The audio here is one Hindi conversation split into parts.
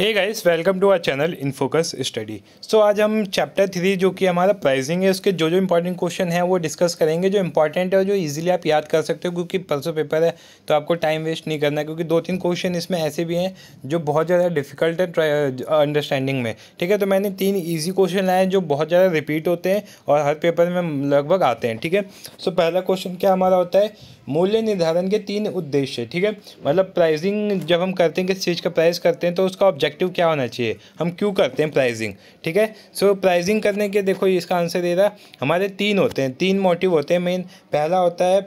hey guys welcome to our channel in focus study so आज हम चैप्टर थ्री जो कि हमारा प्राइसिंग है उसके जो जो इंपॉर्टेंट क्वेश्चन है वो डिस्कस करेंगे जो इंपॉर्टेंट है जो इजीली आप याद कर सकते हो क्योंकि परसों पेपर है तो आपको टाइम वेस्ट नहीं करना क्योंकि दो तीन क्वेश्चन इसमें ऐसे भी हैं जो बहुत ज़्यादा डिफिकल्ट है अंडरस्टैंडिंग में ठीक है तो मैंने तीन ईजी क्वेश्चन लाए जो बहुत ज़्यादा रिपीट होते हैं और हर पेपर में लगभग आते हैं ठीक है सो पहला क्वेश्चन क्या हमारा होता है मूल्य निर्धारण के तीन उद्देश्य ठीक है मतलब प्राइजिंग जब हम करते हैं किस चीज़ का प्राइस करते हैं तो उसका ऑब्जेक्ट ऑब्जेक्टिव क्या होना चाहिए हम क्यों करते हैं प्राइजिंग ठीक है सो प्राइजिंग करने के देखो इसका आंसर दे रहा हमारे तीन होते हैं तीन मोटिव होते हैं मेन पहला होता है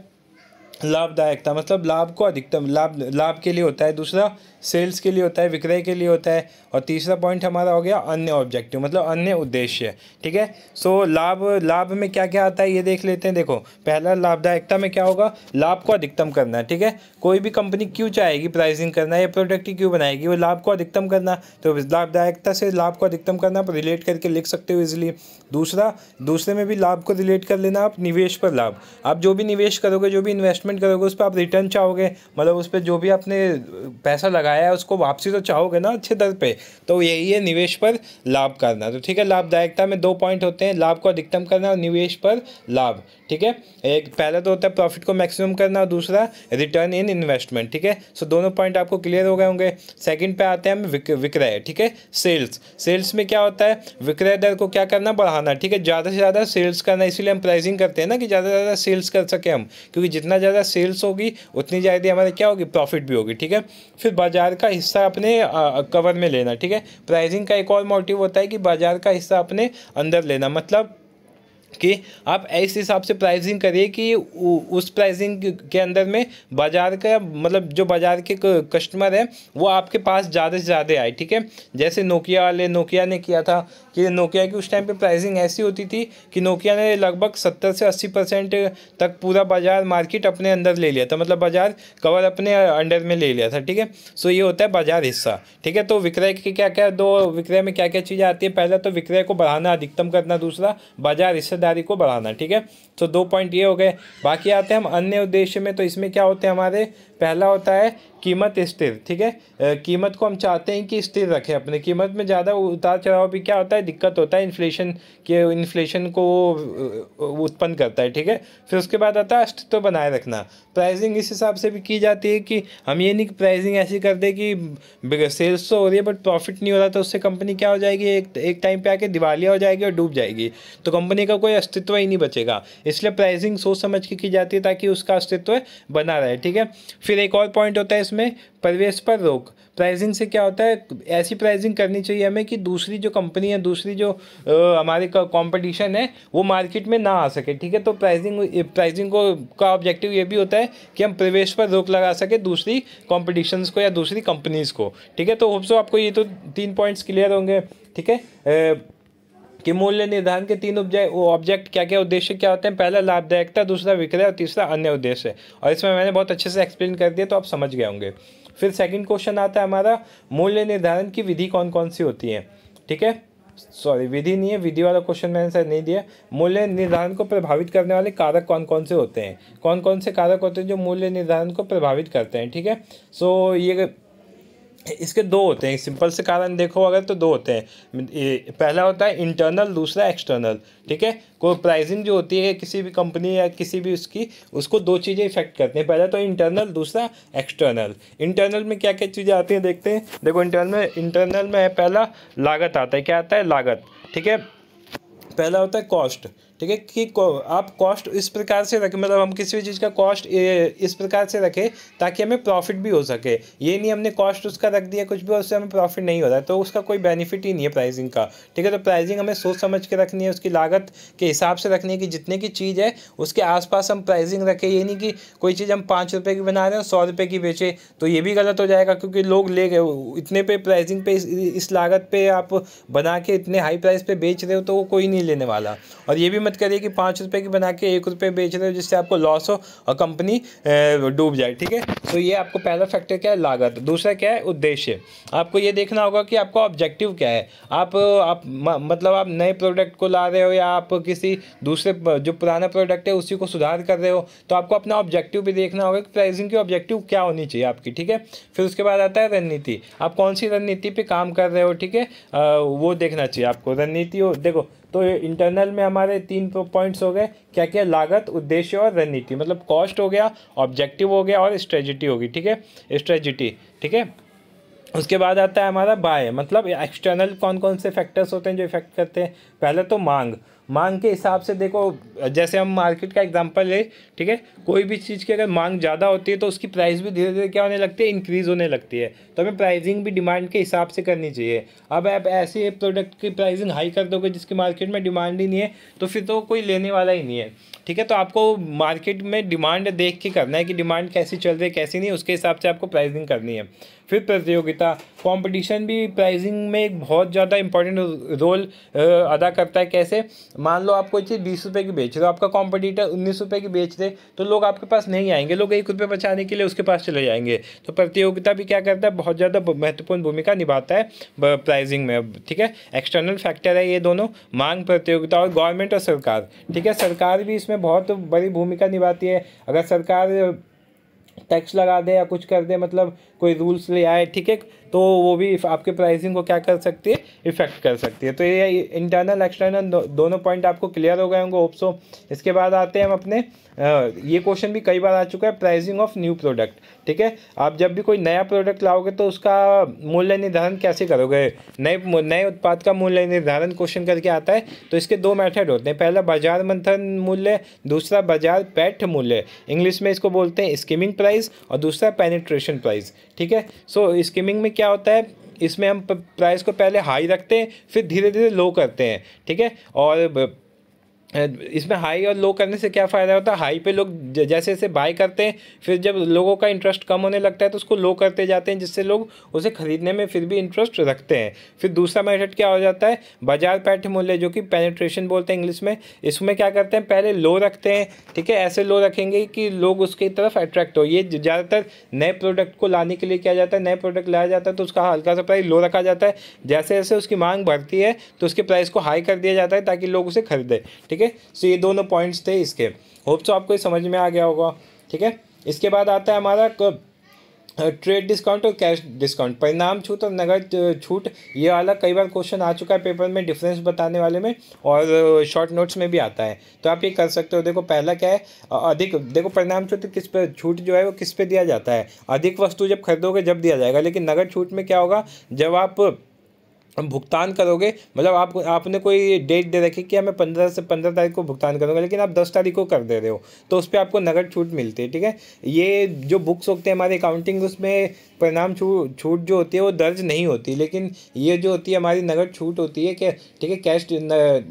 लाभदायकता मतलब लाभ को अधिकतम लाभ लाभ के लिए होता है दूसरा सेल्स के लिए होता है विक्रय के लिए होता है और तीसरा पॉइंट हमारा हो गया अन्य ऑब्जेक्टिव मतलब अन्य उद्देश्य ठीक है सो लाभ लाभ में क्या क्या आता है ये देख लेते हैं देखो पहला लाभदायकता में क्या होगा लाभ को अधिकतम करना ठीक है कोई भी कंपनी क्यों चाहेगी प्राइसिंग करना या प्रोडक्ट क्यों बनाएगी वो लाभ को अधिकतम करना तो लाभदायकता से लाभ को अधिकतम करना आप रिलेट करके लिख सकते हो इजिली दूसरा दूसरे में भी लाभ को रिलेट कर लेना आप निवेश पर लाभ आप जो भी निवेश करोगे जो भी इन्वेस्टमेंट करोगे उस पर आप रिटर्न चाहोगे मतलब उस पर जो भी आपने पैसा लगा लगाया है उसको वापसी तो चाहोगे ना अच्छे दर पे तो यही है निवेश पर लाभ करना तो ठीक है लाभदायकता में दो पॉइंट होते हैं लाभ को अधिकतम करना और निवेश पर लाभ ठीक है एक पहला तो होता है प्रॉफिट को मैक्सिमम करना और दूसरा रिटर्न इन इन्वेस्टमेंट ठीक है सो दोनों पॉइंट आपको क्लियर हो गए होंगे सेकंड पे आते हैं हम विक्रय ठीक है सेल्स सेल्स में क्या होता है विक्रय दर को क्या करना बढ़ाना ठीक है ज़्यादा से ज़्यादा सेल्स करना इसीलिए हम प्राइसिंग करते हैं ना कि ज़्यादा से ज़्यादा सेल्स कर सके हम क्योंकि जितना ज़्यादा सेल्स होगी उतनी ज़्यादा हमारे क्या होगी प्रॉफिट भी होगी ठीक है फिर बाजार बाजार का हिस्सा अपने कवर में लेना ठीक है प्राइजिंग का एक और मोटिव होता है कि बाजार का हिस्सा अपने अंदर लेना मतलब कि आप इस हिसाब से प्राइसिंग करिए कि उस प्राइसिंग के अंदर में बाज़ार का मतलब जो बाज़ार के कस्टमर है वो आपके पास ज़्यादा से ज़्यादा आए ठीक है जैसे नोकिया वाले नोकिया ने किया था कि नोकिया की उस टाइम पे प्राइसिंग ऐसी होती थी कि नोकिया ने लगभग सत्तर से अस्सी परसेंट तक पूरा बाज़ार मार्केट अपने अंदर ले लिया था मतलब बाज़ार कवर अपने अंडर में ले लिया था ठीक है सो ये होता है बाज़ार हिस्सा ठीक है तो विक्रय के क्या क्या दो विक्रय में क्या क्या चीज़ें आती है पहला तो विक्रय को बढ़ाना अधिकतम करना दूसरा बाज़ार हिस्सा हिस्सेदारी को बढ़ाना ठीक है तो दो पॉइंट ये हो गए बाकी आते हैं हम अन्य उद्देश्य में तो इसमें क्या होते हैं हमारे पहला होता है कीमत स्थिर ठीक है कीमत को हम चाहते हैं कि स्थिर रखें अपने कीमत में ज़्यादा उतार चढ़ाव भी क्या होता है दिक्कत होता है इन्फ्लेशन के इन्फ्लेशन को उत्पन्न करता है ठीक है फिर उसके बाद आता है अस्तित्व तो बनाए रखना प्राइसिंग इस हिसाब से भी की जाती है कि हम ये नहीं कि प्राइसिंग ऐसी कर दे कि सेल्स तो हो रही है बट प्रॉफिट नहीं हो रहा तो उससे कंपनी क्या हो जाएगी एक एक टाइम पर आके दिवालिया हो जाएगी और डूब जाएगी तो कंपनी का कोई अस्तित्व ही नहीं बचेगा इसलिए प्राइजिंग सोच समझ के की जाती है ताकि उसका अस्तित्व बना रहे ठीक है फिर फिर एक और पॉइंट होता है इसमें प्रवेश पर रोक प्राइसिंग से क्या होता है ऐसी प्राइसिंग करनी चाहिए हमें कि दूसरी जो कंपनी है दूसरी जो हमारे कंपटीशन है वो मार्केट में ना आ सके ठीक है तो प्राइसिंग प्राइसिंग को का ऑब्जेक्टिव ये भी होता है कि हम प्रवेश पर रोक लगा सके दूसरी कॉम्पिटिशन्स को या दूसरी कंपनीज़ को ठीक है तो होप्सो आपको ये तो तीन पॉइंट्स क्लियर होंगे ठीक है कि मूल्य निर्धारण के तीन ऑब्जेक्ट क्या क्या उद्देश्य क्या होते हैं पहला लाभदायकता दूसरा विक्रय और तीसरा अन्य उद्देश्य और इसमें मैंने बहुत अच्छे से एक्सप्लेन कर दिया तो आप समझ गए होंगे फिर सेकंड क्वेश्चन आता है हमारा मूल्य निर्धारण की विधि कौन कौन सी होती है ठीक है सॉरी विधि नहीं है विधि वाला क्वेश्चन मैंने सर नहीं दिया मूल्य निर्धारण को प्रभावित करने वाले कारक कौन कौन से होते हैं कौन कौन से कारक होते हैं जो मूल्य निर्धारण को प्रभावित करते हैं ठीक है सो ये इसके दो होते हैं सिंपल से कारण देखो अगर तो दो होते हैं पहला होता है इंटरनल दूसरा एक्सटर्नल ठीक है कोई प्राइसिंग जो होती है किसी भी कंपनी या किसी भी उसकी उसको दो चीज़ें इफेक्ट करते हैं पहला तो इंटरनल दूसरा एक्सटर्नल इंटरनल में क्या क्या चीज़ें आती हैं देखते हैं देखो इंटरनल में इंटरनल में है पहला लागत आता है क्या आता है लागत ठीक है पहला होता है कॉस्ट ठीक है कि आप कॉस्ट इस प्रकार से रखें मतलब हम किसी भी चीज़ का कॉस्ट इस प्रकार से रखें ताकि हमें प्रॉफिट भी हो सके ये नहीं हमने कॉस्ट उसका रख दिया कुछ भी उससे हमें प्रॉफिट नहीं हो रहा है तो उसका कोई बेनिफिट ही नहीं है प्राइसिंग का ठीक है तो प्राइसिंग हमें सोच समझ के रखनी है उसकी लागत के हिसाब से रखनी है कि जितने की चीज़ है उसके आसपास हम प्राइसिंग रखें ये नहीं कि कोई चीज़ हम पाँच रुपये की बना रहे हैं सौ रुपये की बेचें तो ये भी गलत हो जाएगा क्योंकि लोग ले गए इतने पे प्राइसिंग पे इस, लागत पे आप बना के इतने हाई प्राइस पर बेच रहे हो तो वो कोई नहीं लेने वाला और ये भी मत करिए कि पाँच रुपये की बना के एक रुपये बेच रहे हो जिससे आपको लॉस हो और कंपनी डूब जाए ठीक है तो ये आपको पहला फैक्टर क्या है लागत दूसरा क्या है उद्देश्य आपको ये देखना होगा कि आपका ऑब्जेक्टिव क्या है आप आप मतलब आप नए प्रोडक्ट को ला रहे हो या आप किसी दूसरे जो पुराना प्रोडक्ट है उसी को सुधार कर रहे हो तो आपको अपना ऑब्जेक्टिव भी देखना होगा कि प्राइसिंग की ऑब्जेक्टिव क्या होनी चाहिए आपकी ठीक है फिर उसके बाद आता है रणनीति आप कौन सी रणनीति पर काम कर रहे हो ठीक है वो देखना चाहिए आपको रणनीति हो देखो तो इंटरनल में हमारे तीन पॉइंट्स हो गए क्या क्या लागत उद्देश्य और रणनीति मतलब कॉस्ट हो गया ऑब्जेक्टिव हो गया और स्ट्रेजिटी होगी ठीक है स्ट्रेजिटी ठीक है उसके बाद आता है हमारा बाय मतलब एक्सटर्नल कौन कौन से फैक्टर्स होते हैं जो इफेक्ट करते हैं पहले तो मांग मांग के हिसाब से देखो जैसे हम मार्केट का एग्जांपल ले ठीक है कोई भी चीज़ की अगर मांग ज़्यादा होती है तो उसकी प्राइस भी धीरे धीरे क्या होने लगती है इंक्रीज़ होने लगती है तो हमें प्राइसिंग भी डिमांड के हिसाब से करनी चाहिए अब आप ऐसे प्रोडक्ट की प्राइसिंग हाई कर दोगे जिसकी मार्केट में डिमांड ही नहीं है तो फिर तो कोई लेने वाला ही नहीं है ठीक है तो आपको मार्केट में डिमांड देख के करना है कि डिमांड कैसी चल रही है कैसी नहीं उसके हिसाब से आपको प्राइसिंग करनी है फिर प्रतियोगिता कंपटीशन भी प्राइसिंग में एक बहुत ज़्यादा इंपॉर्टेंट रोल अदा करता है कैसे मान लो आप कोई चीज़ बीस रुपये की बेच रहे हो आपका कॉम्पिटिटर उन्नीस रुपये की बेच दे तो लोग आपके पास नहीं आएंगे लोग एक रुपये बचाने के लिए उसके पास चले जाएंगे तो प्रतियोगिता भी क्या करता है बहुत ज़्यादा महत्वपूर्ण भूमिका निभाता है प्राइजिंग में ठीक है एक्सटर्नल फैक्टर है ये दोनों मांग प्रतियोगिता और गवर्नमेंट और सरकार ठीक है सरकार भी इसमें बहुत बड़ी भूमिका निभाती है अगर सरकार टैक्स लगा दे या कुछ कर दे मतलब कोई रूल्स ले आए ठीक है तो वो भी आपके प्राइसिंग को क्या कर सकती है इफ़ेक्ट कर सकती है तो ये इंटरनल एक्सटर्नल दो, दोनों पॉइंट आपको क्लियर हो गए होंगे होप्सो इसके बाद आते हैं हम अपने ये क्वेश्चन भी कई बार आ चुका है प्राइसिंग ऑफ न्यू प्रोडक्ट ठीक है आप जब भी कोई नया प्रोडक्ट लाओगे तो उसका मूल्य निर्धारण कैसे करोगे नए नए उत्पाद का मूल्य निर्धारण क्वेश्चन करके आता है तो इसके दो मेथड होते हैं पहला बाजार मंथन मूल्य दूसरा बाजार पैठ मूल्य इंग्लिश में इसको बोलते हैं स्कीमिंग प्राइस और दूसरा पेनिट्रेशन प्राइस ठीक है सो स्कीमिंग में क्या होता है इसमें हम प्राइस को पहले हाई रखते हैं फिर धीरे धीरे लो करते हैं ठीक है और इसमें हाई और लो करने से क्या फ़ायदा होता है हाई पे लोग जैसे जैसे बाय करते हैं फिर जब लोगों का इंटरेस्ट कम होने लगता है तो उसको लो करते जाते हैं जिससे लोग उसे ख़रीदने में फिर भी इंटरेस्ट रखते हैं फिर दूसरा मेथड क्या हो जाता है बाजार पैठ मूल्य जो कि पेनेट्रेशन बोलते हैं इंग्लिश में इसमें क्या करते हैं पहले लो रखते हैं ठीक है ऐसे लो रखेंगे कि लोग उसकी तरफ अट्रैक्ट हो ये ज़्यादातर नए प्रोडक्ट को लाने के लिए किया जाता है नए प्रोडक्ट लाया जाता है तो उसका हल्का सा प्राइस लो रखा जाता है जैसे जैसे उसकी मांग बढ़ती है तो उसके प्राइस को हाई कर दिया जाता है ताकि लोग उसे खरीदें ठीक है है सो ये दोनों पॉइंट्स थे इसके होप सो तो आपको समझ में आ गया होगा ठीक है इसके बाद आता है हमारा ट्रेड डिस्काउंट और कैश डिस्काउंट परिणाम छूट और नगद छूट ये वाला कई बार क्वेश्चन आ चुका है पेपर में डिफरेंस बताने वाले में और शॉर्ट नोट्स में भी आता है तो आप ये कर सकते हो देखो पहला क्या है अधिक देखो परिणाम छूट किस पे छूट जो है वो किस पे दिया जाता है अधिक वस्तु जब खरीदोगे जब दिया जाएगा लेकिन नगद छूट में क्या होगा जब आप भुगतान करोगे मतलब आप आपने कोई डेट दे रखी कि हमें पंद्रह से पंद्रह तारीख को भुगतान करूँगा लेकिन आप दस तारीख को कर दे रहे हो तो उस पर आपको नगद छूट मिलती है ठीक है ये जो बुक्स होते हैं हमारे अकाउंटिंग उसमें परिणाम छूट छूट जो होती है वो दर्ज नहीं होती लेकिन ये जो होती है हमारी नगद छूट होती है कि ठीक है कैश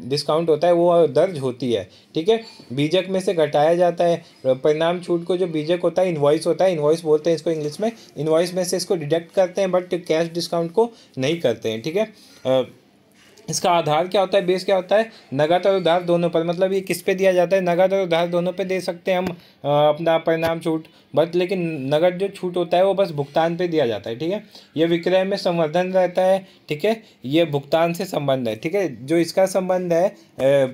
डिस्काउंट होता है वो दर्ज होती है ठीक है बीजक में से घटाया जाता है परिणाम छूट को जो बीजक होता है इन्वॉइस होता है इन्वाइस बोलते हैं इसको इंग्लिश में इन्वाइस में से इसको डिडक्ट करते हैं बट कैश डिस्काउंट को नहीं करते हैं ठीक है Uh, इसका आधार क्या होता है बेस क्या होता है नगद और उधार दोनों पर मतलब ये किस पे दिया जाता है नगद और उधार दोनों पे दे सकते हैं हम अपना परिणाम छूट बट लेकिन नगद जो छूट होता है वो बस भुगतान पे दिया जाता है ठीक है ये विक्रय में संवर्धन रहता है ठीक है ये भुगतान से संबंध है ठीक है जो इसका संबंध है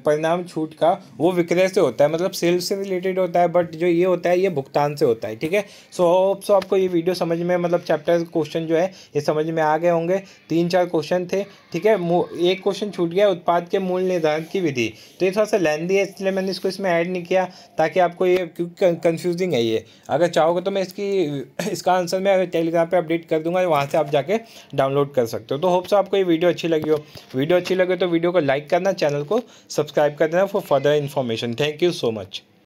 परिणाम छूट का वो विक्रय से होता है मतलब सेल्स से रिलेटेड होता है बट जो ये होता है ये भुगतान से होता है ठीक है सो होप सो आपको ये वीडियो समझ में मतलब चैप्टर क्वेश्चन जो है ये समझ में आ गए होंगे तीन चार क्वेश्चन थे ठीक है एक एक क्वेश्चन छूट गया उत्पाद के मूल निर्धारण की विधि तो ये थोड़ा सा लेंदी है इसलिए मैंने इसको इसमें ऐड नहीं किया ताकि आपको ये क्योंकि कन्फ्यूजिंग है ये अगर चाहोगे तो मैं इसकी इसका आंसर मैं टेलीग्राम पर अपडेट कर दूंगा वहाँ से आप जाके डाउनलोड कर सकते हो तो होप्स आपको ये वीडियो अच्छी लगी हो वीडियो अच्छी लगे तो वीडियो को लाइक करना चैनल को सब्सक्राइब कर देना for further information thank you so much